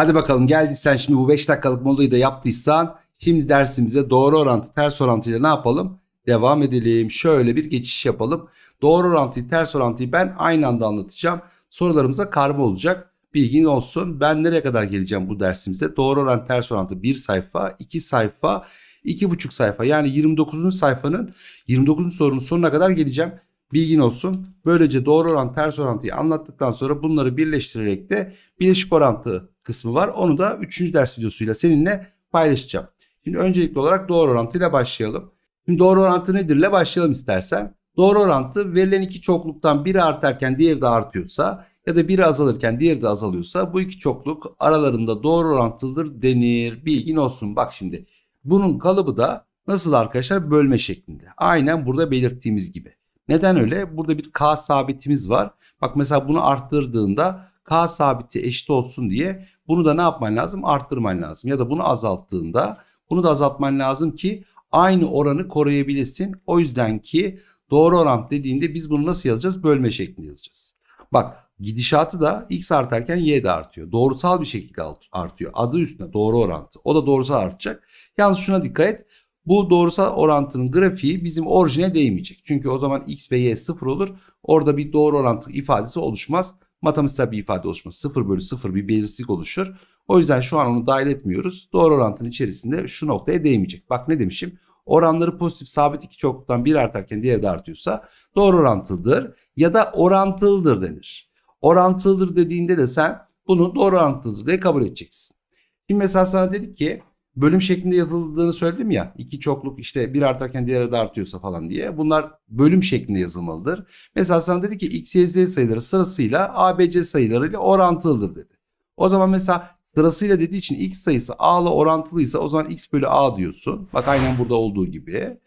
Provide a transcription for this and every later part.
Hadi bakalım geldiysen şimdi bu 5 dakikalık molayı da yaptıysan şimdi dersimize doğru orantı ters orantıyla ne yapalım? Devam edelim. Şöyle bir geçiş yapalım. Doğru orantıyı ters orantıyı ben aynı anda anlatacağım. Sorularımıza karma olacak. Bilgin olsun. Ben nereye kadar geleceğim bu dersimize? Doğru orantı ters orantı 1 sayfa, 2 sayfa, 2,5 sayfa. Yani 29. sayfanın 29. sorunun sonuna kadar geleceğim. Bilgin olsun. Böylece doğru oran ters orantıyı anlattıktan sonra bunları birleştirerek de bileşik orantı kısmı var. Onu da 3. ders videosuyla seninle paylaşacağım. Şimdi öncelikli olarak doğru orantıyla başlayalım. Şimdi doğru orantı nedirle başlayalım istersen. Doğru orantı verilen iki çokluktan biri artarken diğeri de artıyorsa ya da biri azalırken diğeri de azalıyorsa bu iki çokluk aralarında doğru orantılıdır denir. Bilgin olsun. Bak şimdi bunun kalıbı da nasıl arkadaşlar bölme şeklinde. Aynen burada belirttiğimiz gibi. Neden öyle? Burada bir K sabitimiz var. Bak mesela bunu arttırdığında K sabiti eşit olsun diye bunu da ne yapman lazım? Arttırman lazım. Ya da bunu azalttığında bunu da azaltman lazım ki aynı oranı koruyabilesin. O yüzden ki doğru orant dediğinde biz bunu nasıl yazacağız? Bölme şeklinde yazacağız. Bak gidişatı da x artarken y de artıyor. Doğrusal bir şekilde artıyor. Adı üstüne doğru orantı. O da doğrusal artacak. Yalnız şuna dikkat et. Bu doğrusal orantının grafiği bizim orijine değmeyecek. Çünkü o zaman x ve y sıfır olur. Orada bir doğru orantı ifadesi oluşmaz. Matematiksel bir ifade oluşmaz. 0 bölü 0 bir belirsizlik oluşur. O yüzden şu an onu dahil etmiyoruz. Doğru orantının içerisinde şu noktaya değmeyecek. Bak ne demişim? Oranları pozitif sabit iki çoktan bir artarken diğeri de artıyorsa doğru orantılıdır ya da orantılıdır denir. Orantılıdır dediğinde de sen bunu doğru orantılıdır diye kabul edeceksin. Şimdi mesela sana dedik ki bölüm şeklinde yazıldığını söyledim ya. iki çokluk işte bir artarken diğeri de artıyorsa falan diye. Bunlar bölüm şeklinde yazılmalıdır. Mesela sana dedi ki x, y, z sayıları sırasıyla a, b, c sayılarıyla orantılıdır dedi. O zaman mesela sırasıyla dediği için x sayısı a ile orantılıysa o zaman x bölü a diyorsun. Bak aynen burada olduğu gibi.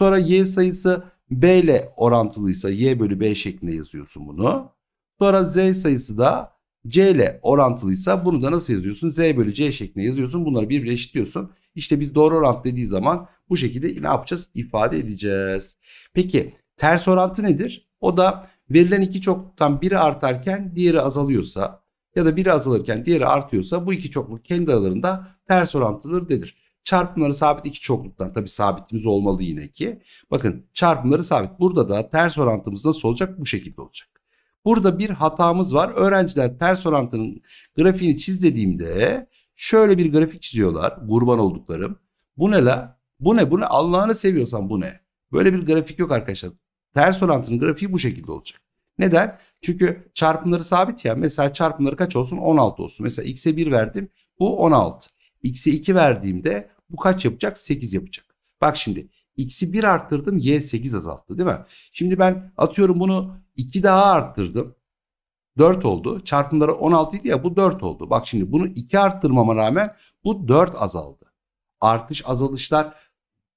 Sonra y sayısı b ile orantılıysa y bölü b şeklinde yazıyorsun bunu. Sonra z sayısı da C ile orantılıysa bunu da nasıl yazıyorsun? Z bölü C şeklinde yazıyorsun. Bunları birbirine eşitliyorsun. İşte biz doğru orantı dediği zaman bu şekilde ne yapacağız? İfade edeceğiz. Peki ters orantı nedir? O da verilen iki çokluktan biri artarken diğeri azalıyorsa ya da biri azalırken diğeri artıyorsa bu iki çokluk kendi aralarında ters orantılıdır dedir. Çarpımları sabit iki çokluktan tabi sabitimiz olmalı yine ki. Bakın çarpımları sabit. Burada da ters orantımız nasıl olacak? Bu şekilde olacak. Burada bir hatamız var. Öğrenciler ters orantının grafiğini çiz dediğimde şöyle bir grafik çiziyorlar. Kurban olduklarım. Bu ne la? Bu ne? Bu ne? Allah'ını seviyorsan bu ne? Böyle bir grafik yok arkadaşlar. Ters orantının grafiği bu şekilde olacak. Neden? Çünkü çarpımları sabit ya. Mesela çarpımları kaç olsun? 16 olsun. Mesela x'e 1 verdim. Bu 16. X'e 2 verdiğimde bu kaç yapacak? 8 yapacak. Bak şimdi X'i 1 arttırdım Y 8 azalttı değil mi? Şimdi ben atıyorum bunu 2 daha arttırdım. 4 oldu. Çarpımları 16 idi ya bu 4 oldu. Bak şimdi bunu 2 arttırmama rağmen bu 4 azaldı. Artış azalışlar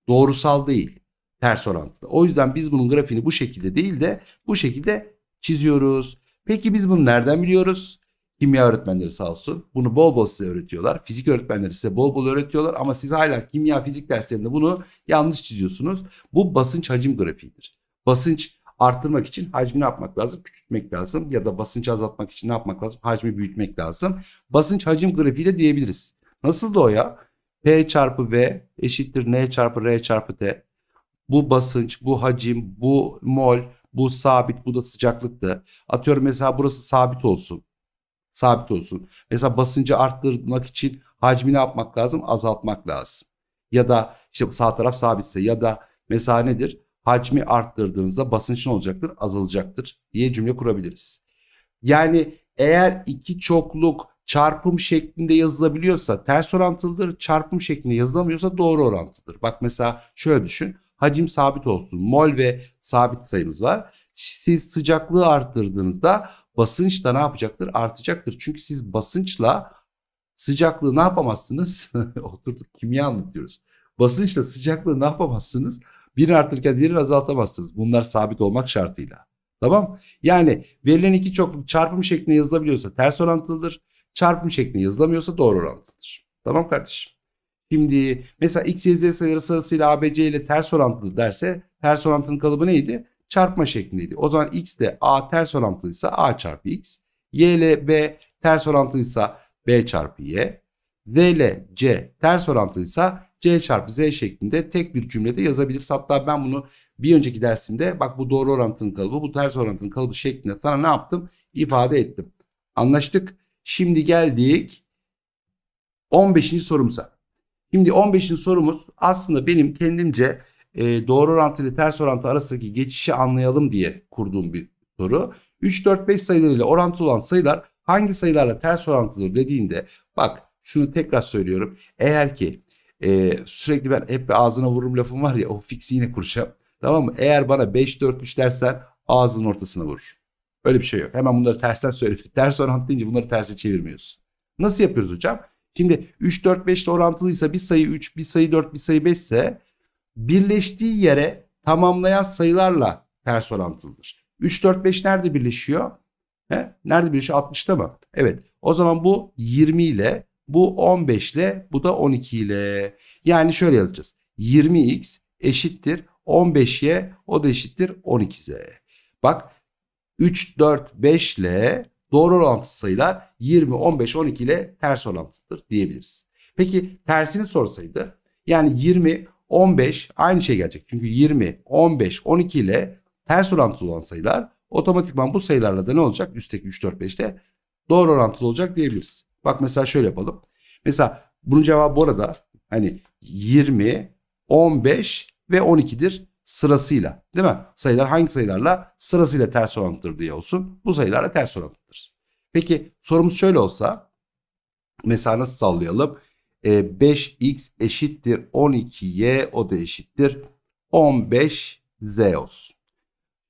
doğrusal değil. Ters orantılı. O yüzden biz bunun grafiğini bu şekilde değil de bu şekilde çiziyoruz. Peki biz bunu nereden biliyoruz? Kimya öğretmenleri sağ olsun bunu bol bol size öğretiyorlar. Fizik öğretmenleri size bol bol öğretiyorlar ama siz hala kimya fizik derslerinde bunu yanlış çiziyorsunuz. Bu basınç hacim grafiğidir. Basınç arttırmak için hacmi ne yapmak lazım? Küçültmek lazım ya da basıncı azaltmak için ne yapmak lazım? Hacmi büyütmek lazım. Basınç hacim grafiği de diyebiliriz. Nasıl da o ya? P çarpı V eşittir N çarpı R çarpı T. Bu basınç, bu hacim, bu mol, bu sabit, bu da sıcaklıktı. Atıyorum mesela burası sabit olsun sabit olsun. Mesela basıncı arttırmak için hacmi ne yapmak lazım? Azaltmak lazım. Ya da işte sağ taraf sabitse ya da mesela nedir? Hacmi arttırdığınızda basınç ne olacaktır? Azalacaktır diye cümle kurabiliriz. Yani eğer iki çokluk çarpım şeklinde yazılabiliyorsa ters orantılıdır. Çarpım şeklinde yazılamıyorsa doğru orantıdır. Bak mesela şöyle düşün. Hacim sabit olsun. Mol ve sabit sayımız var. Siz sıcaklığı arttırdığınızda basınç da ne yapacaktır? Artacaktır. Çünkü siz basınçla sıcaklığı ne yapamazsınız? Oturduk kimya anlatıyoruz. Basınçla sıcaklığı ne yapamazsınız? Birini artırırken diğerini azaltamazsınız. Bunlar sabit olmak şartıyla. Tamam Yani verilen iki çokluk çarpım şeklinde yazılabiliyorsa ters orantılıdır. Çarpım şeklinde yazılamıyorsa doğru orantılıdır. Tamam kardeşim. Şimdi mesela x, y, z sayıları sırasıyla ABC ile ters orantılı derse ters orantının kalıbı neydi? çarpma şeklindeydi. O zaman x ile a ters orantılıysa a çarpı x. y ile b ters orantılıysa b çarpı y. z ile c ters orantılıysa c çarpı z şeklinde tek bir cümlede yazabiliriz. Hatta ben bunu bir önceki dersimde bak bu doğru orantının kalıbı bu ters orantının kalıbı şeklinde sana ne yaptım? ifade ettim. Anlaştık. Şimdi geldik 15. sorumuza. Şimdi 15. sorumuz aslında benim kendimce e, doğru orantı ile ters orantı arasındaki geçişi anlayalım diye kurduğum bir soru. 3, 4, 5 sayılarıyla orantılı olan sayılar hangi sayılarla ters orantılıdır dediğinde bak şunu tekrar söylüyorum. Eğer ki e, sürekli ben hep ağzına vururum lafım var ya o fiksi yine kuracağım. Tamam mı? Eğer bana 5, 4, 3 dersen ağzının ortasına vurur. Öyle bir şey yok. Hemen bunları tersten söyle. ters orantı deyince bunları terse çevirmiyoruz. Nasıl yapıyoruz hocam? Şimdi 3, 4, 5 ile orantılıysa bir sayı 3, bir sayı 4, bir sayı 5 ise birleştiği yere tamamlayan sayılarla ters orantılıdır. 3, 4, 5 nerede birleşiyor? He? Nerede birleşiyor? 60'ta mı? Evet. O zaman bu 20 ile, bu 15 ile, bu da 12 ile. Yani şöyle yazacağız. 20x eşittir 15y, o da eşittir 12z. Bak 3, 4, 5 ile doğru orantı sayılar 20, 15, 12 ile ters orantıdır diyebiliriz. Peki tersini sorsaydı yani 20, 15 aynı şey gelecek. Çünkü 20, 15, 12 ile ters orantılı olan sayılar otomatikman bu sayılarla da ne olacak? Üstteki 3, 4, 5'te doğru orantılı olacak diyebiliriz. Bak mesela şöyle yapalım. Mesela bunun cevabı bu arada hani 20, 15 ve 12'dir sırasıyla. Değil mi? Sayılar hangi sayılarla sırasıyla ters orantıdır diye olsun. Bu sayılarla ters orantıdır. Peki sorumuz şöyle olsa mesela nasıl sallayalım? e, 5x eşittir 12y o da eşittir 15z olsun.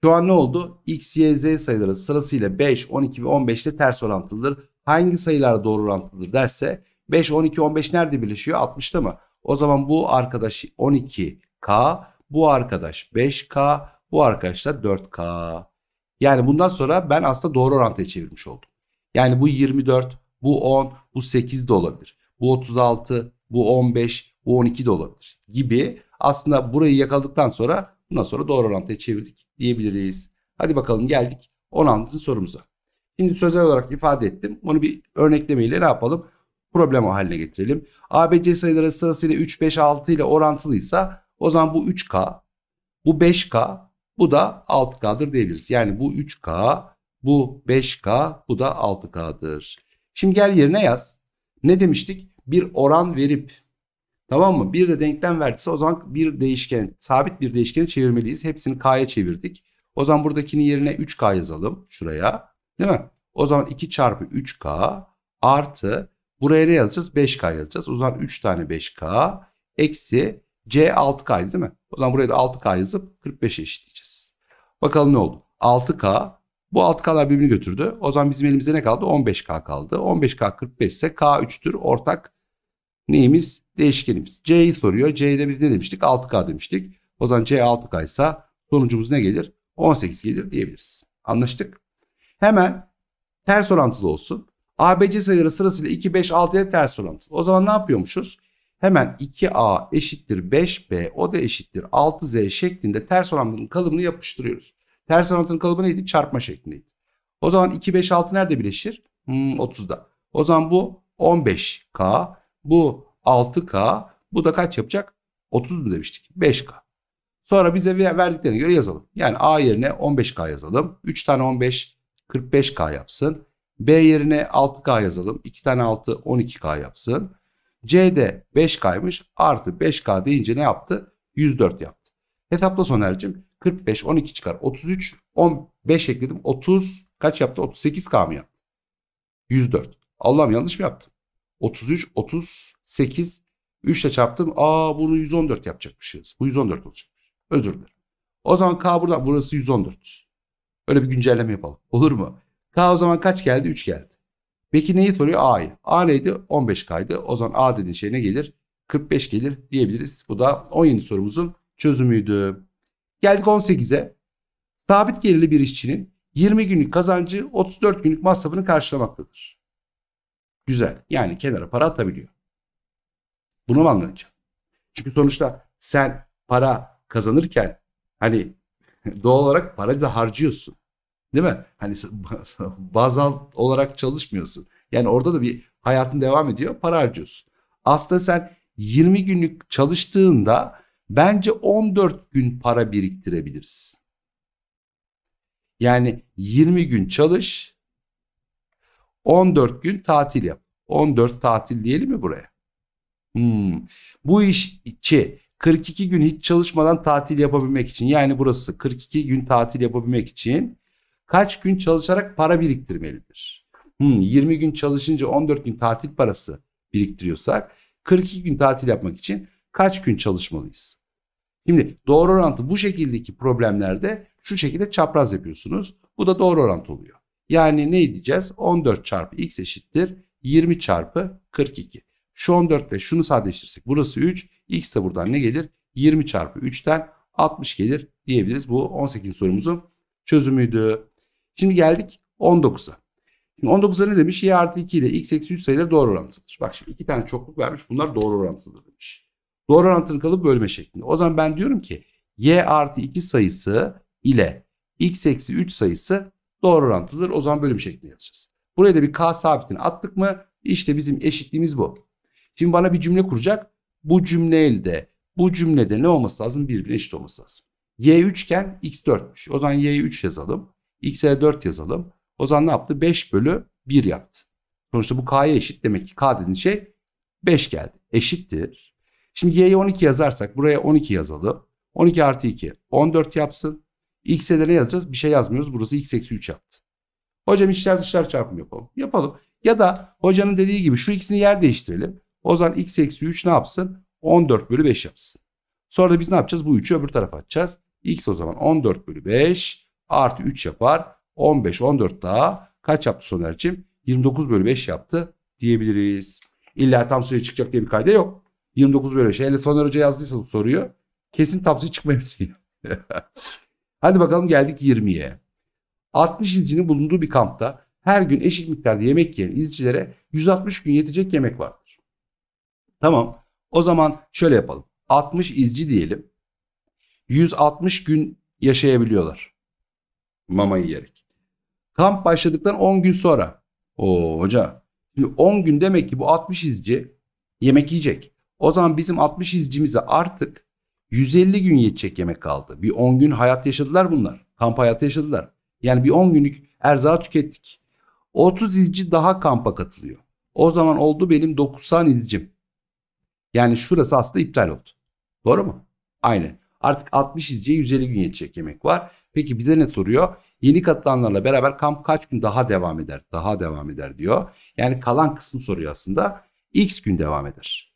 Şu an ne oldu? X, Y, Z sayıları sırasıyla 5, 12 ve 15 ile ters orantılıdır. Hangi sayılar doğru orantılıdır derse 5, 12, 15 nerede birleşiyor? 60'ta mı? O zaman bu arkadaş 12K, bu arkadaş 5K, bu arkadaş da 4K. Yani bundan sonra ben aslında doğru orantıya çevirmiş oldum. Yani bu 24, bu 10, bu 8 de olabilir bu 36, bu 15, bu 12 de olabilir gibi aslında burayı yakaladıktan sonra bundan sonra doğru orantıya çevirdik diyebiliriz. Hadi bakalım geldik 16. sorumuza. Şimdi sözel olarak ifade ettim. Bunu bir örneklemeyle ne yapalım? Problem haline getirelim. ABC sayıları sırasıyla 3, 5, 6 ile orantılıysa o zaman bu 3K, bu 5K, bu da 6K'dır diyebiliriz. Yani bu 3K, bu 5K, bu da 6K'dır. Şimdi gel yerine yaz. Ne demiştik? Bir oran verip tamam mı? Bir de denklem verdiyse o zaman bir değişken sabit bir değişkeni çevirmeliyiz. Hepsini k'ya çevirdik. O zaman buradakinin yerine 3k yazalım şuraya. Değil mi? O zaman 2 çarpı 3k artı buraya ne yazacağız? 5k yazacağız. O zaman 3 tane 5k eksi c 6k değil mi? O zaman buraya da 6k yazıp 45'e eşitleyeceğiz. Bakalım ne oldu? 6k bu alt K'lar birbirini götürdü. O zaman bizim elimizde ne kaldı? 15K kaldı. 15K 45 ise K3'tür. Ortak neyimiz? Değişkenimiz. C'yi soruyor. C'de biz ne demiştik? 6K demiştik. O zaman C 6K ise sonucumuz ne gelir? 18 gelir diyebiliriz. Anlaştık. Hemen ters orantılı olsun. ABC sayıları sırasıyla 2, 5, 6 ile ters orantılı. O zaman ne yapıyormuşuz? Hemen 2A eşittir 5B o da eşittir 6Z şeklinde ters orantının kalıbını yapıştırıyoruz. Ters anlatının kalıbı neydi? Çarpma şeklindeydi. O zaman 2, 5, 6 nerede birleşir? Hmm, 30'da. O zaman bu 15K, bu 6K, bu da kaç yapacak? 30 mu demiştik? 5K. Sonra bize verdiklerine göre yazalım. Yani A yerine 15K yazalım. 3 tane 15, 45K yapsın. B yerine 6K yazalım. 2 tane 6, 12K yapsın. C de 5K'ymış. Artı 5K deyince ne yaptı? 104 yaptı. Hesapla Soner'cim. 45 12 çıkar 33 15 ekledim 30 kaç yaptı 38k mı yaptı? 104. Allah'ım yanlış mı yaptım? 33 38 3 ile çarptım. Aa bunu 114 yapacakmışız. Bu 114 olacakmış. Özür dilerim. O zaman K burada burası 114. Öyle bir güncelleme yapalım. Olur mu? K o zaman kaç geldi? 3 geldi. Peki neyi soruyor? A'yı. A neydi? 15 kaydı O zaman A dediğin şey ne gelir? 45 gelir diyebiliriz. Bu da 17 sorumuzun çözümüydü. Geldik 18'e. Sabit gelirli bir işçinin 20 günlük kazancı 34 günlük masrafını karşılamaktadır. Güzel. Yani kenara para atabiliyor. Bunu mu anlatacağım? Çünkü sonuçta sen para kazanırken hani doğal olarak parayı da harcıyorsun. Değil mi? Hani bazal olarak çalışmıyorsun. Yani orada da bir hayatın devam ediyor. Para harcıyorsun. Aslında sen 20 günlük çalıştığında bence 14 gün para biriktirebiliriz. Yani 20 gün çalış, 14 gün tatil yap. 14 tatil diyelim mi buraya? Hmm. Bu iş içi 42 gün hiç çalışmadan tatil yapabilmek için yani burası 42 gün tatil yapabilmek için kaç gün çalışarak para biriktirmelidir? Hmm, 20 gün çalışınca 14 gün tatil parası biriktiriyorsak 42 gün tatil yapmak için kaç gün çalışmalıyız? Şimdi doğru orantı bu şekildeki problemlerde şu şekilde çapraz yapıyorsunuz. Bu da doğru orantı oluyor. Yani ne diyeceğiz? 14 çarpı x eşittir 20 çarpı 42. Şu 14 ile şunu sadeleştirsek, burası 3. X de buradan ne gelir? 20 çarpı 3'ten 60 gelir diyebiliriz. Bu 18. sorumuzun çözümüydü. Şimdi geldik 19'a. 19'a ne demiş? Y artı 2 ile x eksi 3 sayıları doğru orantılıdır. Bak şimdi iki tane çokluk vermiş. Bunlar doğru orantılıdır demiş. Doğru orantılı kalıp bölme şeklinde. O zaman ben diyorum ki y artı 2 sayısı ile x eksi 3 sayısı doğru orantılıdır. O zaman bölüm şeklinde yazacağız. Buraya da bir k sabitini attık mı İşte bizim eşitliğimiz bu. Şimdi bana bir cümle kuracak. Bu cümleyle bu cümlede ne olması lazım? Birbirine eşit olması lazım. Y 3 iken x 4'müş. O zaman y'yi 3 yazalım. X'e 4 yazalım. O zaman ne yaptı? 5 bölü 1 yaptı. Sonuçta bu k'ye eşit. Demek ki k dediğin şey 5 geldi. Eşittir. Şimdi y'ye 12 yazarsak buraya 12 yazalım. 12 artı 2 14 yapsın. X'e de ne yazacağız? Bir şey yazmıyoruz. Burası x eksi 3 yaptı. Hocam içler dışlar çarpımı yapalım. Yapalım. Ya da hocanın dediği gibi şu x'ini yer değiştirelim. O zaman x eksi 3 ne yapsın? 14 bölü 5 yapsın. Sonra da biz ne yapacağız? Bu 3'ü öbür tarafa atacağız. x o zaman 14 bölü 5 artı 3 yapar. 15, 14 daha kaç yaptı Soner'cim? 29 bölü 5 yaptı diyebiliriz. İlla tam sayı çıkacak diye bir kayda yok. 29 böyle şey. Hele Soner Hoca yazdıysa soruyor. Kesin tapsi çıkmayabilir. Hadi bakalım geldik 20'ye. 60 izcinin bulunduğu bir kampta her gün eşit miktarda yemek yiyen izcilere 160 gün yetecek yemek vardır. Tamam. O zaman şöyle yapalım. 60 izci diyelim. 160 gün yaşayabiliyorlar. Mama yiyerek. Kamp başladıktan 10 gün sonra. O hoca. 10 gün demek ki bu 60 izci yemek yiyecek. O zaman bizim 60 izcimize artık 150 gün yetecek yemek kaldı. Bir 10 gün hayat yaşadılar bunlar. Kamp hayatı yaşadılar. Yani bir 10 günlük erzağı tükettik. 30 izci daha kampa katılıyor. O zaman oldu benim 90 izcim. Yani şurası aslında iptal oldu. Doğru mu? Aynen. Artık 60 izciye 150 gün yetecek yemek var. Peki bize ne soruyor? Yeni katılanlarla beraber kamp kaç gün daha devam eder? Daha devam eder diyor. Yani kalan kısmı soruyor aslında. X gün devam eder.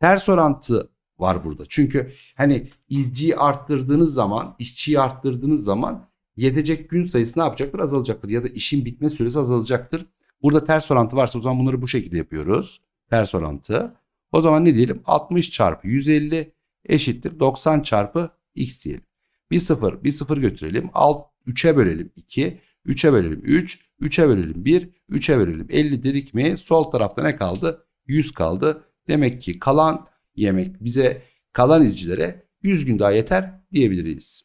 Ters orantı var burada. Çünkü hani izciyi arttırdığınız zaman, işçiyi arttırdığınız zaman yetecek gün sayısı ne yapacaktır? Azalacaktır ya da işin bitme süresi azalacaktır. Burada ters orantı varsa o zaman bunları bu şekilde yapıyoruz. Ters orantı. O zaman ne diyelim? 60 çarpı 150 eşittir 90 çarpı x diyelim. Bir sıfır, bir sıfır götürelim. Alt 3'e bölelim 2, 3'e bölelim 3, 3'e bölelim 1, 3'e bölelim 50 dedik mi? Sol tarafta ne kaldı? 100 kaldı. Demek ki kalan yemek bize kalan izcilere 100 gün daha yeter diyebiliriz.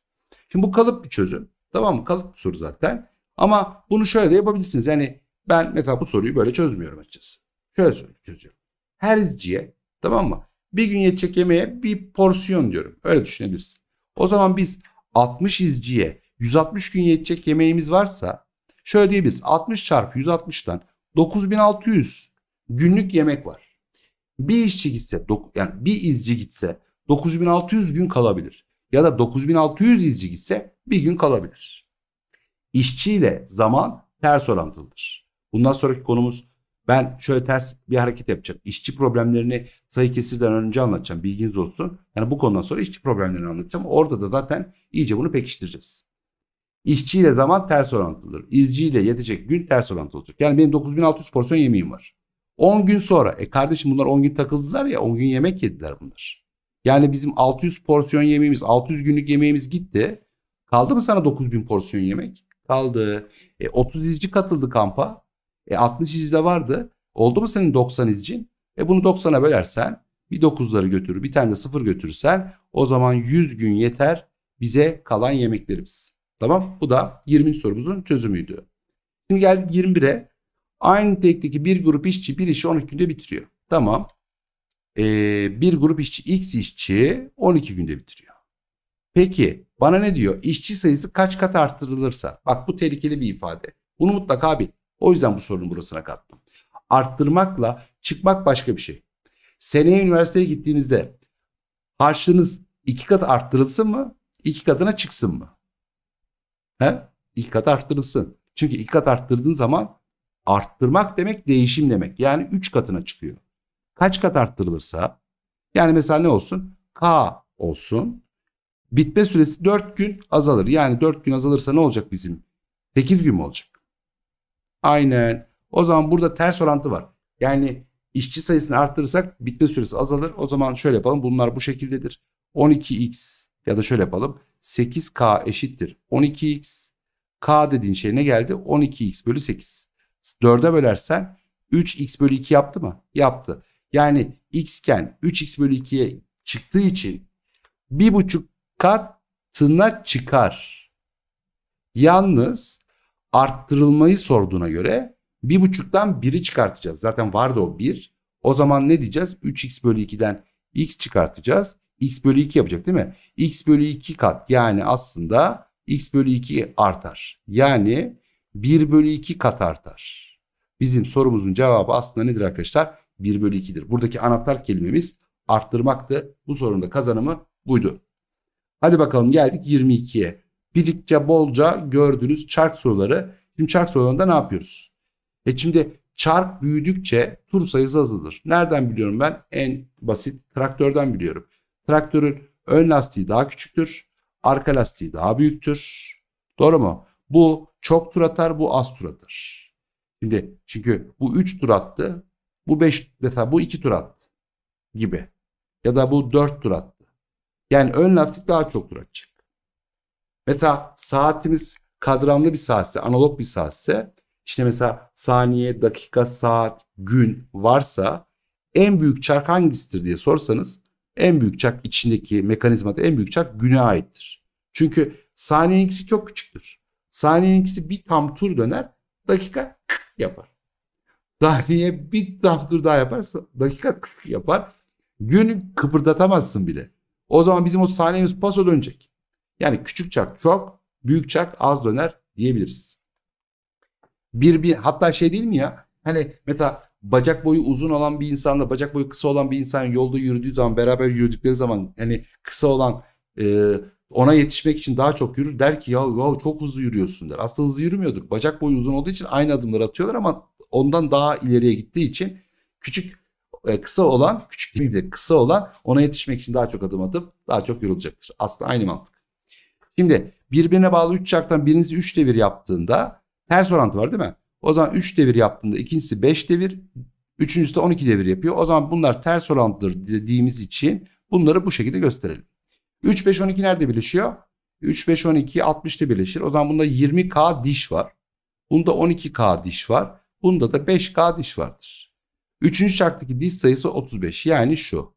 Şimdi bu kalıp bir çözüm. Tamam mı? Kalıp bir soru zaten. Ama bunu şöyle de yapabilirsiniz. Yani ben mesela bu soruyu böyle çözmüyorum açıkçası. Şöyle soruyu çözüyorum. Her izciye tamam mı? Bir gün yetecek yemeğe bir porsiyon diyorum. Öyle düşünebilirsin. O zaman biz 60 izciye 160 gün yetecek yemeğimiz varsa şöyle diyebiliriz. 60 çarpı 160'tan 9600 günlük yemek var. Bir işçi gitse yani bir izci gitse 9600 gün kalabilir. Ya da 9600 izci gitse bir gün kalabilir. İşçi ile zaman ters orantılıdır. Bundan sonraki konumuz ben şöyle ters bir hareket yapacağım. İşçi problemlerini sayı kesirden önce anlatacağım. Bilginiz olsun. Yani bu konudan sonra işçi problemlerini anlatacağım. Orada da zaten iyice bunu pekiştireceğiz. İşçi ile zaman ters orantılıdır. İzci ile yetecek gün ters orantılı olacak. Yani benim 9600 porsiyon yemeğim var. 10 gün sonra e kardeşim bunlar 10 gün takıldılar ya 10 gün yemek yediler bunlar. Yani bizim 600 porsiyon yemeğimiz 600 günlük yemeğimiz gitti. Kaldı mı sana 9000 porsiyon yemek? Kaldı. E, 30 izci katıldı kampa. E, 60 izci de vardı. Oldu mu senin 90 izcin? E bunu 90'a bölersen bir 9'ları götürür bir tane de 0 götürürsen o zaman 100 gün yeter bize kalan yemeklerimiz. Tamam bu da 20. sorumuzun çözümüydü. Şimdi geldik 21'e. Aynı tekteki bir grup işçi bir işi 12 günde bitiriyor. Tamam. Ee, bir grup işçi X işçi 12 günde bitiriyor. Peki bana ne diyor? İşçi sayısı kaç kat arttırılırsa. Bak bu tehlikeli bir ifade. Bunu mutlaka bil. O yüzden bu sorunun burasına kattım. Arttırmakla çıkmak başka bir şey. Seneye üniversiteye gittiğinizde harçlığınız iki kat arttırılsın mı? İki katına çıksın mı? He? İki kat arttırılsın. Çünkü iki kat arttırdığın zaman arttırmak demek değişim demek. Yani 3 katına çıkıyor. Kaç kat arttırılırsa yani mesela ne olsun? K olsun. Bitme süresi 4 gün azalır. Yani 4 gün azalırsa ne olacak bizim? 8 gün mü olacak? Aynen. O zaman burada ters orantı var. Yani işçi sayısını arttırırsak bitme süresi azalır. O zaman şöyle yapalım. Bunlar bu şekildedir. 12x ya da şöyle yapalım. 8k eşittir 12x. K dediğin şey ne geldi? 12x bölü 8. 4'e bölersen 3x bölü 2 yaptı mı? Yaptı. Yani x iken 3x bölü 2'ye çıktığı için bir buçuk katına çıkar. Yalnız arttırılmayı sorduğuna göre bir buçuktan biri çıkartacağız. Zaten vardı o bir. O zaman ne diyeceğiz? 3x bölü 2'den x çıkartacağız. x bölü 2 yapacak değil mi? x bölü 2 kat yani aslında x bölü 2 artar. Yani 1 bölü 2 kat artar. Bizim sorumuzun cevabı aslında nedir arkadaşlar? 1 bölü 2'dir. Buradaki anahtar kelimemiz arttırmaktı. Bu sorunun da kazanımı buydu. Hadi bakalım geldik 22'ye. Bildikçe bolca gördüğünüz çark soruları. Şimdi çark sorularında ne yapıyoruz? E şimdi çark büyüdükçe tur sayısı azalır. Nereden biliyorum ben? En basit traktörden biliyorum. Traktörün ön lastiği daha küçüktür. Arka lastiği daha büyüktür. Doğru mu? Bu çok tur atar, bu az tur atar. Şimdi çünkü bu 3 tur attı, bu 5 mesela bu 2 tur attı gibi. Ya da bu 4 tur attı. Yani ön lastik daha çok tur atacak. Mesela saatimiz kadranlı bir saatse, analog bir saatse işte mesela saniye, dakika, saat, gün varsa en büyük çark hangisidir diye sorsanız en büyük çark içindeki mekanizmada en büyük çark güne aittir. Çünkü saniyenin ikisi çok küçüktür. Saniyeninkisi bir tam tur döner. Dakika kık yapar. Saniye bir tam tur daha yaparsa Dakika kık yapar. Gün kıpırdatamazsın bile. O zaman bizim o saniyemiz paso dönecek. Yani küçük çark çok, büyük çark az döner diyebiliriz. Bir, bir hatta şey değil mi ya? Hani mesela bacak boyu uzun olan bir insanla bacak boyu kısa olan bir insan yolda yürüdüğü zaman beraber yürüdükleri zaman hani kısa olan e, ona yetişmek için daha çok yürür der ki ya, ya çok hızlı yürüyorsun der. Aslında hızlı yürümüyordur. Bacak boyu uzun olduğu için aynı adımları atıyorlar ama ondan daha ileriye gittiği için küçük e, kısa olan küçük değil de kısa olan ona yetişmek için daha çok adım atıp daha çok yorulacaktır. Aslında aynı mantık. Şimdi birbirine bağlı 3 çarktan birinizi 3 devir yaptığında ters orantı var değil mi? O zaman 3 devir yaptığında ikincisi 5 devir, üçüncüsü de 12 devir yapıyor. O zaman bunlar ters orantıdır dediğimiz için bunları bu şekilde gösterelim. 3, 5, 12 nerede birleşiyor? 3, 5, 12, 60'ta birleşir. O zaman bunda 20K diş var. Bunda 12K diş var. Bunda da 5K diş vardır. Üçüncü çarktaki diş sayısı 35. Yani şu.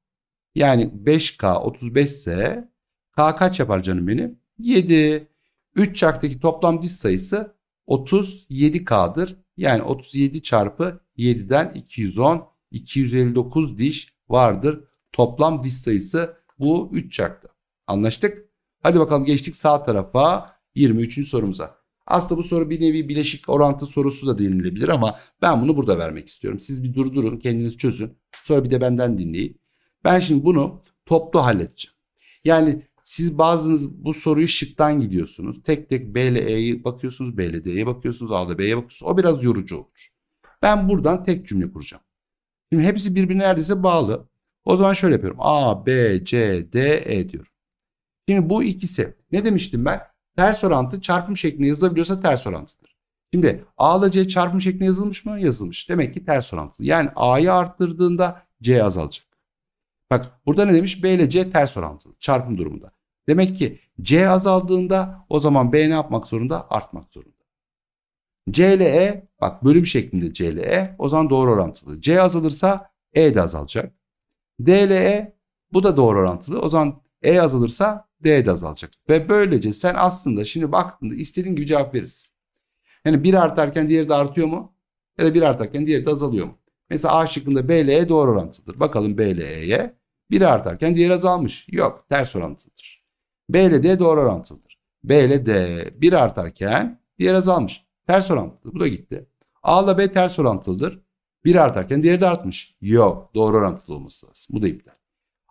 Yani 5K 35 ise K kaç yapar canım benim? 7. 3 çarktaki toplam diş sayısı 37K'dır. Yani 37 çarpı 7'den 210, 259 diş vardır. Toplam diş sayısı bu 3 çarkta. Anlaştık. Hadi bakalım geçtik sağ tarafa 23. sorumuza. Aslında bu soru bir nevi bileşik orantı sorusu da denilebilir ama ben bunu burada vermek istiyorum. Siz bir durdurun kendiniz çözün. Sonra bir de benden dinleyin. Ben şimdi bunu toplu halledeceğim. Yani siz bazınız bu soruyu şıktan gidiyorsunuz. Tek tek B ile E'ye bakıyorsunuz, B ile D'ye bakıyorsunuz, A ile B'ye bakıyorsunuz. O biraz yorucu olur. Ben buradan tek cümle kuracağım. Şimdi hepsi birbirine neredeyse bağlı. O zaman şöyle yapıyorum. A, B, C, D, E diyorum. Şimdi bu ikisi ne demiştim ben? Ters orantı çarpım şeklinde yazılabiliyorsa ters orantıdır. Şimdi A ile C çarpım şeklinde yazılmış mı? Yazılmış. Demek ki ters orantılı. Yani A'yı arttırdığında C azalacak. Bak burada ne demiş? B ile C ters orantılı çarpım durumunda. Demek ki C azaldığında o zaman B ne yapmak zorunda? Artmak zorunda. C ile E bak bölüm şeklinde C ile E o zaman doğru orantılı. C azalırsa E de azalacak. D ile E bu da doğru orantılı. O zaman e azalırsa D de azalacak. Ve böylece sen aslında şimdi baktığında istediğin gibi cevap verirsin. Yani bir artarken diğeri de artıyor mu? Ya da bir artarken diğeri de azalıyor mu? Mesela A şıkkında B ile E doğru orantılıdır. Bakalım B ile E'ye. bir artarken diğeri azalmış. Yok ters orantılıdır. B ile D doğru orantılıdır. B ile D bir artarken diğer azalmış. Ters orantılıdır. Bu da gitti. A ile B ters orantılıdır. Bir artarken diğeri de artmış. Yok doğru orantılı olması lazım. Bu da iptal.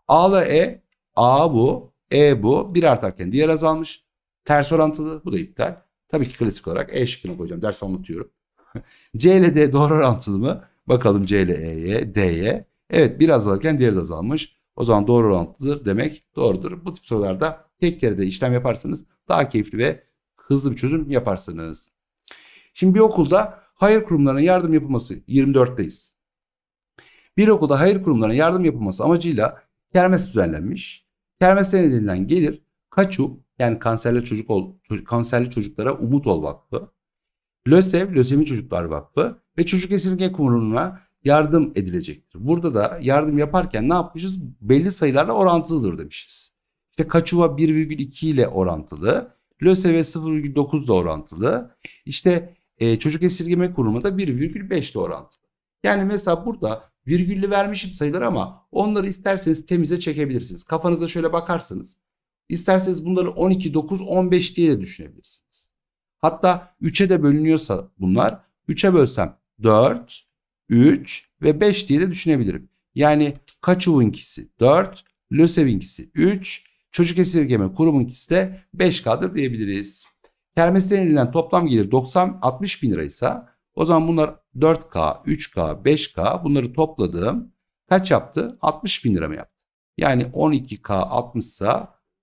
A ile E A bu, E bu. Bir artarken diğer azalmış. Ters orantılı. Bu da iptal. Tabii ki klasik olarak E şıkkını koyacağım. Ders anlatıyorum. C ile D doğru orantılı mı? Bakalım C ile E'ye, D'ye. Evet bir azalırken diğeri de azalmış. O zaman doğru orantılıdır demek doğrudur. Bu tip sorularda tek kere de işlem yaparsanız daha keyifli ve hızlı bir çözüm yaparsınız. Şimdi bir okulda hayır kurumlarına yardım yapılması 24'teyiz. Bir okulda hayır kurumlarına yardım yapılması amacıyla kermes düzenlenmiş. Kermesten elde edilen gelir Kaçu yani kanserli çocuk ol, kanserli çocuklara Umut Ol Vakfı, LÖSEV Lösemi Çocuklar Vakfı ve Çocuk Esirge Kurumu'na yardım edilecektir. Burada da yardım yaparken ne yapmışız? Belli sayılarla orantılıdır demişiz. İşte Kaçuva 1,2 ile orantılı, LÖSEV'e 0,9 ile orantılı, işte e, Çocuk Esirgeme Kurumu da 1,5 ile orantılı. Yani mesela burada virgüllü vermişim sayılır ama onları isterseniz temize çekebilirsiniz. Kafanıza şöyle bakarsınız. İsterseniz bunları 12, 9, 15 diye de düşünebilirsiniz. Hatta 3'e de bölünüyorsa bunlar 3'e bölsem 4, 3 ve 5 diye de düşünebilirim. Yani Kaçov'unkisi 4, Lösev'inkisi 3, Çocuk Esirgeme Kurumu'nkisi de 5K'dır diyebiliriz. Kermesten inilen toplam gelir 90 60 bin ise. O zaman bunlar 4K, 3K, 5K bunları topladığım kaç yaptı? 60 bin lira mı yaptı? Yani 12K 60 ise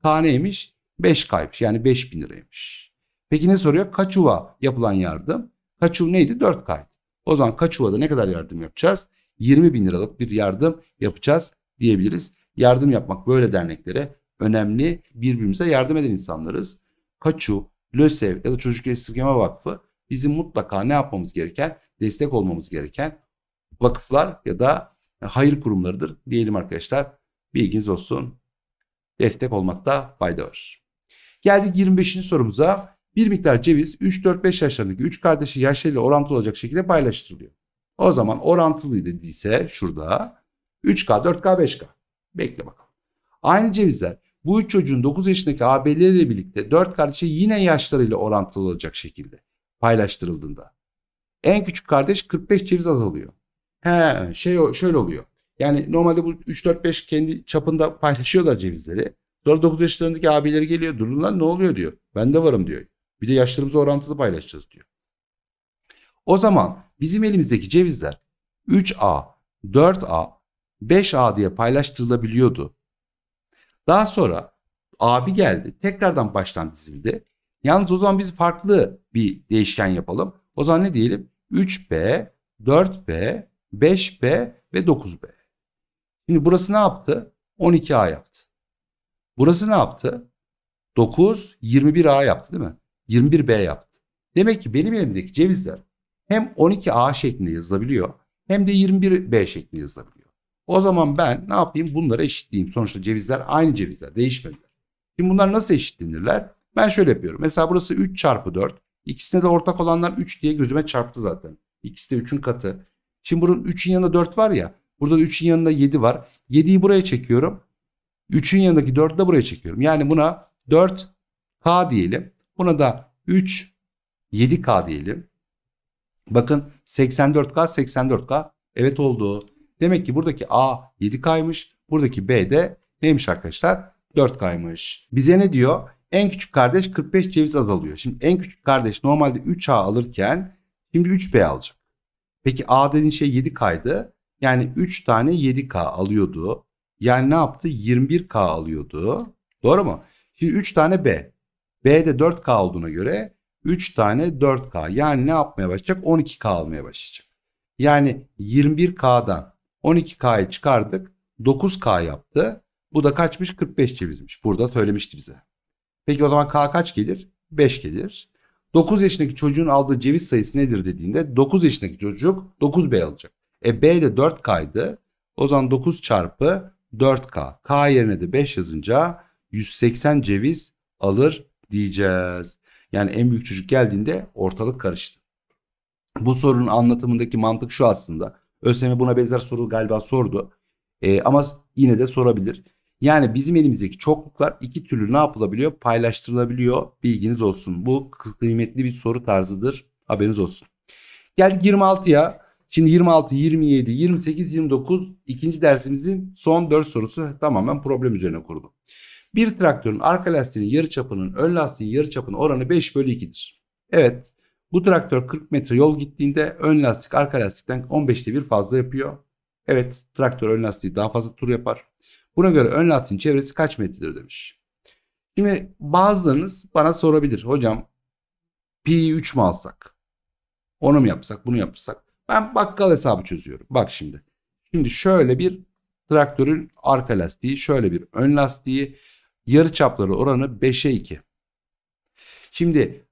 K neymiş? 5K'ymış yani 5 bin liraymış. Peki ne soruyor? Kaç uva yapılan yardım? Kaç uva neydi? 4K'ydı. O zaman kaç uvada ne kadar yardım yapacağız? 20 bin liralık bir yardım yapacağız diyebiliriz. Yardım yapmak böyle derneklere önemli birbirimize yardım eden insanlarız. Kaçu, LÖSEV ya da Çocuk Esirgeme Vakfı bizim mutlaka ne yapmamız gereken, destek olmamız gereken vakıflar ya da e, hayır kurumlarıdır diyelim arkadaşlar. Bilginiz olsun. Destek olmakta fayda var. Geldik 25. sorumuza. Bir miktar ceviz 3-4-5 yaşlarındaki 3 kardeşi yaşlarıyla orantılı olacak şekilde paylaştırılıyor. O zaman orantılı dediyse şurada 3K, 4K, 5K. Bekle bakalım. Aynı cevizler bu üç çocuğun 9 yaşındaki abileriyle birlikte 4 kardeşi yine yaşlarıyla orantılı olacak şekilde paylaştırıldığında. En küçük kardeş 45 ceviz azalıyor. He, şey şöyle oluyor. Yani normalde bu 3 4 5 kendi çapında paylaşıyorlar cevizleri. Sonra 9 yaşlarındaki abileri geliyor. Durun lan ne oluyor diyor. Ben de varım diyor. Bir de yaşlarımıza orantılı paylaşacağız diyor. O zaman bizim elimizdeki cevizler 3A, 4A, 5A diye paylaştırılabiliyordu. Daha sonra abi geldi. Tekrardan baştan dizildi. Yalnız o zaman biz farklı bir değişken yapalım. O zaman ne diyelim? 3B, 4B, 5B ve 9B. Şimdi burası ne yaptı? 12A yaptı. Burası ne yaptı? 9, 21A yaptı değil mi? 21B yaptı. Demek ki benim elimdeki cevizler hem 12A şeklinde yazılabiliyor hem de 21B şeklinde yazılabiliyor. O zaman ben ne yapayım? Bunlara eşitleyeyim. Sonuçta cevizler aynı cevizler değişmediler. Şimdi bunlar nasıl eşitlenirler? Ben şöyle yapıyorum. Mesela burası 3 çarpı 4. İkisine de ortak olanlar 3 diye gözüme çarptı zaten. İkisi de 3'ün katı. Şimdi bunun 3'ün yanında 4 var ya. Burada 3'ün yanında 7 var. 7'yi buraya çekiyorum. 3'ün yanındaki 4'ü de buraya çekiyorum. Yani buna 4K diyelim. Buna da 3 7K diyelim. Bakın 84K 84K evet oldu. Demek ki buradaki A 7K'ymış. Buradaki B de neymiş arkadaşlar? 4K'ymış. Bize ne diyor? En küçük kardeş 45 ceviz azalıyor. Şimdi en küçük kardeş normalde 3A alırken şimdi 3B alacak. Peki A dediğin şey 7K'ydı. Yani 3 tane 7K alıyordu. Yani ne yaptı? 21K alıyordu. Doğru mu? Şimdi 3 tane B. B'de 4K olduğuna göre 3 tane 4K. Yani ne yapmaya başlayacak? 12K almaya başlayacak. Yani 21K'dan 12K'yı çıkardık. 9K yaptı. Bu da kaçmış? 45 cevizmiş. Burada söylemişti bize. Peki o zaman K kaç gelir? 5 gelir. 9 yaşındaki çocuğun aldığı ceviz sayısı nedir dediğinde 9 yaşındaki çocuk 9B alacak. E B de 4 kaydı. O zaman 9 çarpı 4K. K yerine de 5 yazınca 180 ceviz alır diyeceğiz. Yani en büyük çocuk geldiğinde ortalık karıştı. Bu sorunun anlatımındaki mantık şu aslında. ÖSYM buna benzer soru galiba sordu. E, ama yine de sorabilir. Yani bizim elimizdeki çokluklar iki türlü ne yapılabiliyor? Paylaştırılabiliyor. Bilginiz olsun. Bu kıymetli bir soru tarzıdır. Haberiniz olsun. Geldik 26'ya. Şimdi 26, 27, 28, 29 ikinci dersimizin son 4 sorusu tamamen problem üzerine kurulu. Bir traktörün arka lastiğinin yarı çapının ön lastiğin yarı çapının oranı 5 bölü 2'dir. Evet bu traktör 40 metre yol gittiğinde ön lastik arka lastikten 15'te bir fazla yapıyor. Evet traktör ön lastiği daha fazla tur yapar. Buna göre ön latin çevresi kaç metredir demiş. Şimdi bazılarınız bana sorabilir. Hocam pi 3 mü alsak? Onu mu yapsak? Bunu yapsak? Ben bakkal hesabı çözüyorum. Bak şimdi. Şimdi şöyle bir traktörün arka lastiği, şöyle bir ön lastiği, yarı çapları oranı 5'e 2. Şimdi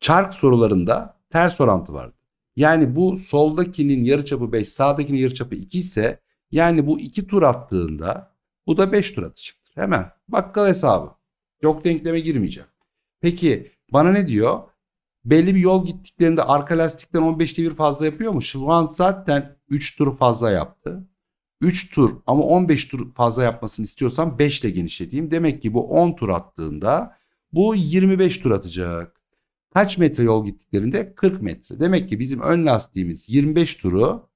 çark sorularında ters orantı vardı. Yani bu soldakinin yarı çapı 5, sağdakinin yarı çapı 2 ise yani bu iki tur attığında bu da 5 tur atacaktır. Hemen bakkal hesabı. Yok denkleme girmeyeceğim. Peki bana ne diyor? Belli bir yol gittiklerinde arka lastikten 15 devir fazla yapıyor mu? Şu an zaten 3 tur fazla yaptı. 3 tur ama 15 tur fazla yapmasını istiyorsam 5 ile genişleteyim. Demek ki bu 10 tur attığında bu 25 tur atacak. Kaç metre yol gittiklerinde? 40 metre. Demek ki bizim ön lastiğimiz 25 turu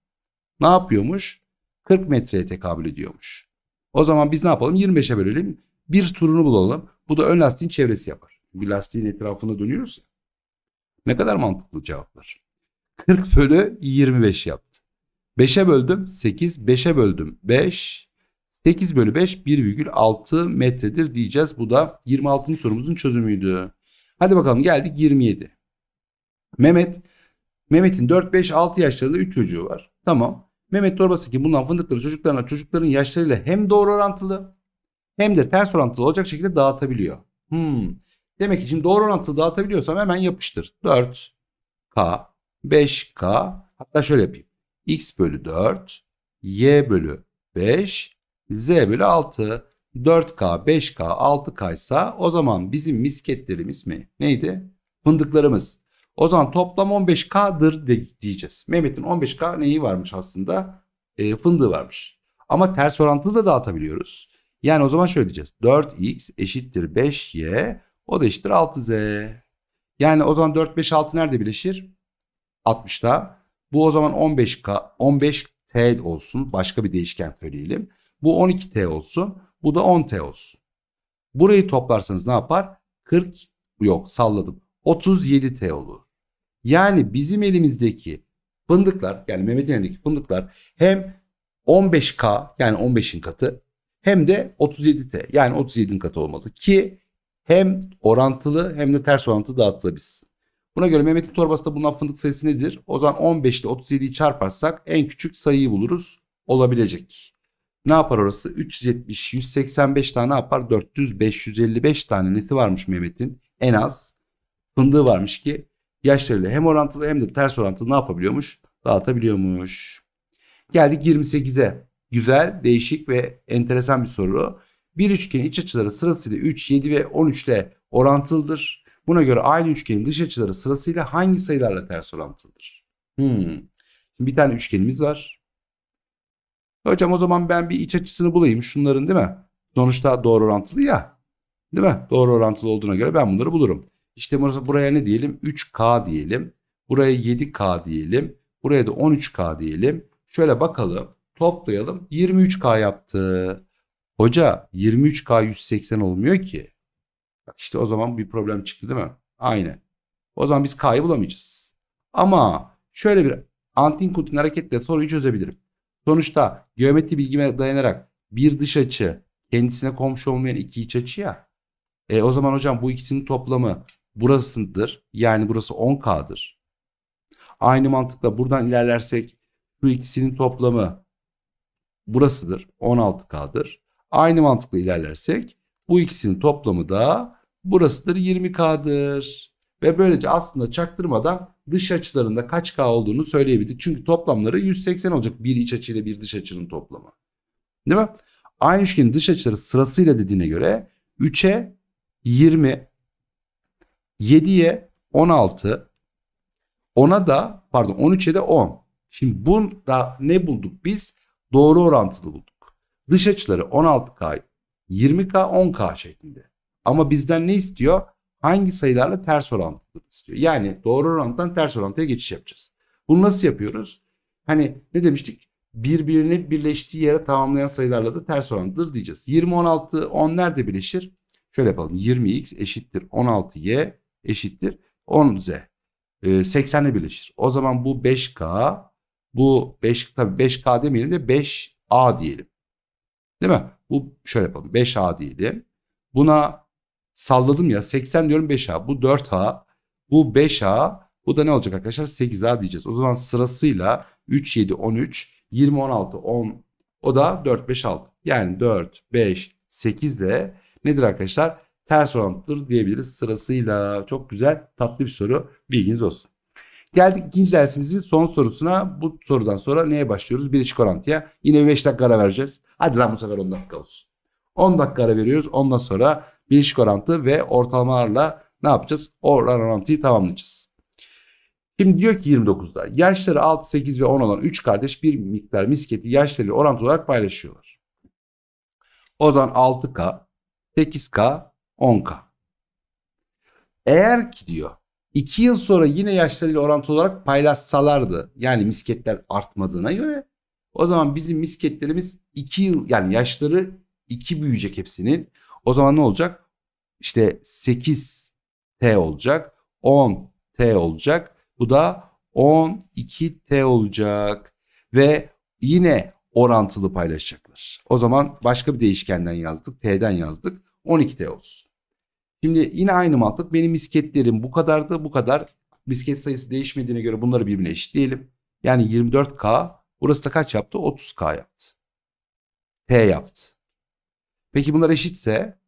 ne yapıyormuş? 40 metreye tekabül ediyormuş. O zaman biz ne yapalım? 25'e bölelim. Bir turunu bulalım. Bu da ön lastiğin çevresi yapar. Bir lastiğin etrafında dönüyoruz ya. Ne kadar mantıklı cevaplar. 40 bölü 25 yaptı. 5'e böldüm 8, 5'e böldüm 5. 8 bölü 5 1,6 metredir diyeceğiz. Bu da 26. sorumuzun çözümüydü. Hadi bakalım geldik 27. Mehmet Mehmet'in 4, 5, 6 yaşlarında 3 çocuğu var. Tamam. Mehmet Torbas'taki bulunan fındıkları çocuklarına çocukların yaşlarıyla hem doğru orantılı hem de ters orantılı olacak şekilde dağıtabiliyor. Hmm. Demek ki şimdi doğru orantılı dağıtabiliyorsam hemen yapıştır. 4K, 5K hatta şöyle yapayım. X bölü 4, Y bölü 5, Z bölü 6. 4K, 5K, 6K ise o zaman bizim misketlerimiz mi? Neydi? Fındıklarımız o zaman toplam 15K'dır diyeceğiz. Mehmet'in 15K neyi varmış aslında? E, fındığı varmış. Ama ters orantılı da dağıtabiliyoruz. Yani o zaman şöyle diyeceğiz. 4x eşittir 5y o da eşittir 6z. Yani o zaman 4, 5, 6 nerede birleşir? 60'ta. Bu o zaman 15K, 15T olsun. Başka bir değişken söyleyelim. Bu 12T olsun. Bu da 10T olsun. Burayı toplarsanız ne yapar? 40 yok salladım. 37T olur. Yani bizim elimizdeki fındıklar yani Mehmet'in fındıklar hem 15K yani 15'in katı hem de 37T yani 37'in katı olmalı ki hem orantılı hem de ters orantılı dağıtılabilsin. Buna göre Mehmet'in torbasında bulunan fındık sayısı nedir? O zaman 15 ile 37'yi çarparsak en küçük sayıyı buluruz olabilecek. Ne yapar orası? 370, 185 tane yapar? 400, 555 tane neti varmış Mehmet'in en az. Fındığı varmış ki yaşlarıyla hem orantılı hem de ters orantılı ne yapabiliyormuş? Dağıtabiliyormuş. Geldik 28'e. Güzel, değişik ve enteresan bir soru. Bir üçgenin iç açıları sırasıyla 3, 7 ve 13 ile orantılıdır. Buna göre aynı üçgenin dış açıları sırasıyla hangi sayılarla ters orantılıdır? Hmm. bir tane üçgenimiz var. Hocam o zaman ben bir iç açısını bulayım şunların değil mi? Sonuçta doğru orantılı ya. Değil mi? Doğru orantılı olduğuna göre ben bunları bulurum. İşte burası buraya ne diyelim? 3K diyelim. Buraya 7K diyelim. Buraya da 13K diyelim. Şöyle bakalım. Toplayalım. 23K yaptı. Hoca 23K 180 olmuyor ki. Bak işte o zaman bir problem çıktı değil mi? Aynen. O zaman biz K'yı bulamayacağız. Ama şöyle bir antin kuntin hareketle soruyu çözebilirim. Sonuçta geometri bilgime dayanarak bir dış açı kendisine komşu olmayan iki iç açı ya. E, o zaman hocam bu ikisinin toplamı burasıdır. Yani burası 10K'dır. Aynı mantıkla buradan ilerlersek şu ikisinin toplamı burasıdır. 16K'dır. Aynı mantıkla ilerlersek bu ikisinin toplamı da burasıdır 20K'dır. Ve böylece aslında çaktırmadan dış açılarında kaç K olduğunu söyleyebildik. Çünkü toplamları 180 olacak bir iç açı ile bir dış açının toplamı. Değil mi? Aynı üçgenin dış açıları sırasıyla dediğine göre 3'e 20 7'ye 16. ona da pardon 13'e de 10. Şimdi bunda ne bulduk biz? Doğru orantılı bulduk. Dış açıları 16K, 20K, 10K şeklinde. Ama bizden ne istiyor? Hangi sayılarla ters orantılı istiyor. Yani doğru orantıdan ters orantıya geçiş yapacağız. Bunu nasıl yapıyoruz? Hani ne demiştik? Birbirini birleştiği yere tamamlayan sayılarla da ters orantılıdır diyeceğiz. 20, 16, 10 nerede birleşir? Şöyle yapalım. 20x eşittir 16y eşittir 10Z. E, 80'e birleşir. O zaman bu 5K bu 5 tabii 5K demeyelim de 5A diyelim. Değil mi? Bu şöyle yapalım. 5A diyelim. Buna salladım ya 80 diyorum 5A. Bu 4A. Bu 5A. Bu da ne olacak arkadaşlar? 8A diyeceğiz. O zaman sırasıyla 3, 7, 13, 20, 16, 10. O da 4, 5, 6. Yani 4, 5, 8 de nedir arkadaşlar? ters orantılıdır diyebiliriz sırasıyla. Çok güzel tatlı bir soru bilginiz olsun. Geldik ikinci dersimizin son sorusuna. Bu sorudan sonra neye başlıyoruz? Birleşik orantıya. Yine 5 dakika ara vereceğiz. Hadi lan bu sefer 10 dakika olsun. 10 dakika ara veriyoruz. Ondan sonra birleşik orantı ve ortalamalarla ne yapacağız? Oran orantıyı tamamlayacağız. Şimdi diyor ki 29'da yaşları 6, 8 ve 10 olan 3 kardeş bir miktar misketi yaşları orantılı olarak paylaşıyorlar. O zaman 6K, 8K 10K. Eğer ki diyor 2 yıl sonra yine yaşlarıyla orantılı olarak paylaşsalardı yani misketler artmadığına göre o zaman bizim misketlerimiz 2 yıl yani yaşları 2 büyüyecek hepsinin. O zaman ne olacak? İşte 8 T olacak 10 T olacak bu da 12 T olacak ve yine orantılı paylaşacaklar. O zaman başka bir değişkenden yazdık T'den yazdık 12T olsun. Şimdi yine aynı mantık benim misketlerim bu kadar da bu kadar. Misket sayısı değişmediğine göre bunları birbirine eşitleyelim. Yani 24K burası da kaç yaptı? 30K yaptı. T yaptı. Peki bunlar eşitse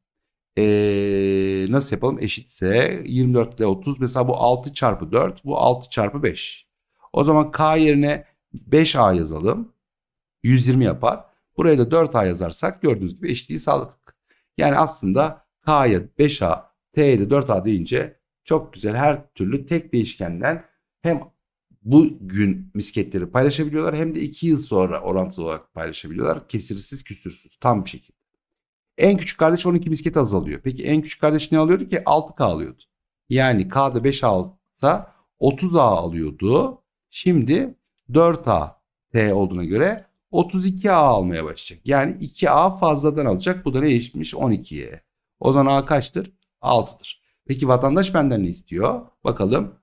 ee, nasıl yapalım? Eşitse 24 ile 30 mesela bu 6 çarpı 4 bu 6 çarpı 5. O zaman K yerine 5A yazalım. 120 yapar. Buraya da 4A yazarsak gördüğünüz gibi eşitliği sağladık. Yani aslında K'ya 5A T'ye de 4A deyince çok güzel her türlü tek değişkenden hem bugün misketleri paylaşabiliyorlar hem de 2 yıl sonra orantılı olarak paylaşabiliyorlar. Kesirsiz küsürsüz tam bir şekilde. En küçük kardeş 12 misket azalıyor. Peki en küçük kardeş ne alıyordu ki? 6K alıyordu. Yani K'da 5 alsa 30A alıyordu. Şimdi 4A T olduğuna göre 32A almaya başlayacak. Yani 2A fazladan alacak. Bu da ne değişmiş? 12'ye. O zaman A kaçtır? 6'dır. Peki vatandaş benden ne istiyor? Bakalım.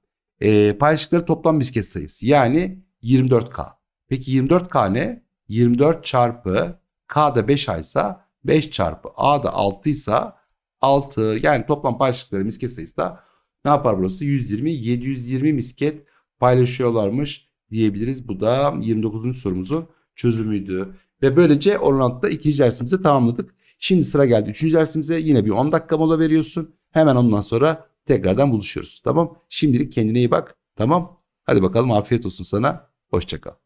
E, paylaştıkları toplam misket sayısı yani 24K. Peki 24K ne? 24 çarpı K da 5 aysa 5 çarpı A da 6 ise 6 yani toplam paylaştıkları misket sayısı da ne yapar burası? 120, 720 misket paylaşıyorlarmış diyebiliriz. Bu da 29. sorumuzun çözümüydü. Ve böylece orantıda ikinci dersimizi tamamladık. Şimdi sıra geldi 3. dersimize. Yine bir 10 dakika mola veriyorsun. Hemen ondan sonra tekrardan buluşuyoruz. Tamam. Şimdilik kendine iyi bak. Tamam. Hadi bakalım afiyet olsun sana. Hoşçakal.